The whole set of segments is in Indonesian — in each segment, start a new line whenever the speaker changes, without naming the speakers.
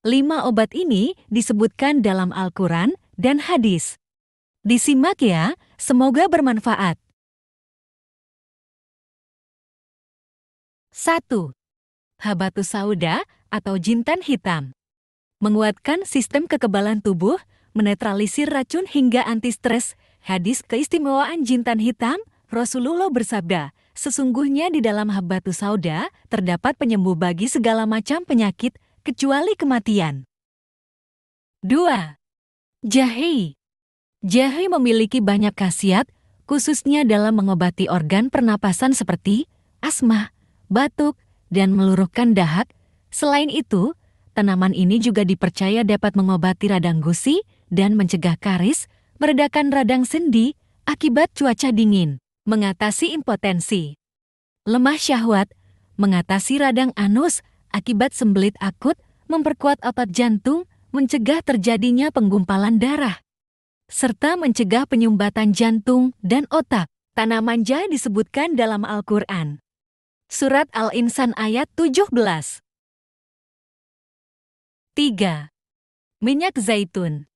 Lima obat ini disebutkan dalam Al-Quran dan hadis. Disimak ya, semoga bermanfaat. 1. Habatus sauda atau jintan hitam. Menguatkan sistem kekebalan tubuh, menetralisir racun hingga antistres. Hadis keistimewaan jintan hitam, Rasulullah bersabda, sesungguhnya di dalam habatus sauda terdapat penyembuh bagi segala macam penyakit, kecuali kematian. 2. Jahe Jahe memiliki banyak khasiat, khususnya dalam mengobati organ pernapasan seperti asma, batuk, dan meluruhkan dahak. Selain itu, tanaman ini juga dipercaya dapat mengobati radang gusi dan mencegah karis, meredakan radang sendi akibat cuaca dingin, mengatasi impotensi. Lemah syahwat, mengatasi radang anus akibat sembelit akut, memperkuat otot jantung, mencegah terjadinya penggumpalan darah, serta mencegah penyumbatan jantung dan otak. Tanaman jah disebutkan dalam Al-Quran. Surat Al-Insan ayat 17. 3. Minyak zaitun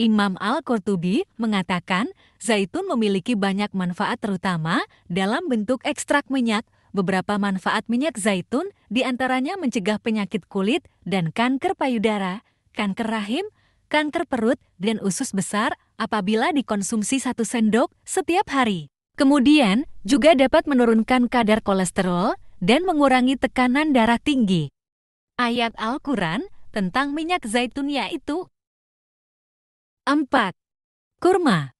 Imam Al-Qurtubi mengatakan zaitun memiliki banyak manfaat terutama dalam bentuk ekstrak minyak, beberapa manfaat minyak zaitun, diantaranya mencegah penyakit kulit dan kanker payudara, kanker rahim, kanker perut, dan usus besar apabila dikonsumsi satu sendok setiap hari. Kemudian, juga dapat menurunkan kadar kolesterol dan mengurangi tekanan darah tinggi. Ayat Al-Quran tentang minyak zaitun yaitu 4. Kurma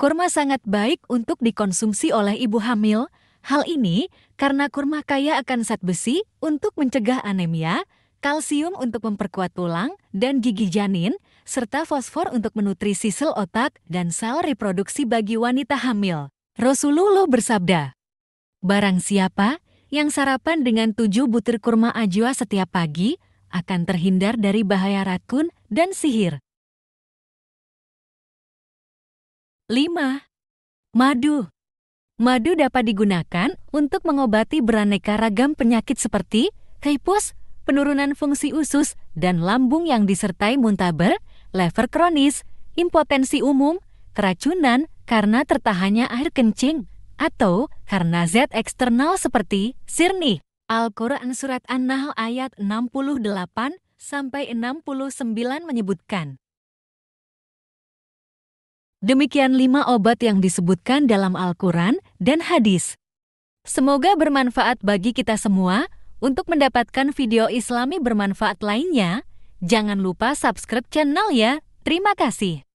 Kurma sangat baik untuk dikonsumsi oleh ibu hamil, Hal ini karena kurma kaya akan zat besi untuk mencegah anemia, kalsium untuk memperkuat tulang dan gigi janin, serta fosfor untuk menutrisi sel otak dan sel reproduksi bagi wanita hamil. Rasulullah bersabda, Barang siapa yang sarapan dengan tujuh butir kurma ajwa setiap pagi akan terhindar dari bahaya racun dan sihir. 5. Madu Madu dapat digunakan untuk mengobati beraneka ragam penyakit seperti kaipus, penurunan fungsi usus dan lambung yang disertai muntaber, lever kronis, impotensi umum, keracunan karena tertahannya air kencing, atau karena zat eksternal seperti sirni. Al-Quran Surat An-Nahl ayat 68-69 menyebutkan, Demikian lima obat yang disebutkan dalam Al-Quran dan hadis. Semoga bermanfaat bagi kita semua. Untuk mendapatkan video islami bermanfaat lainnya, jangan lupa subscribe channel ya. Terima kasih.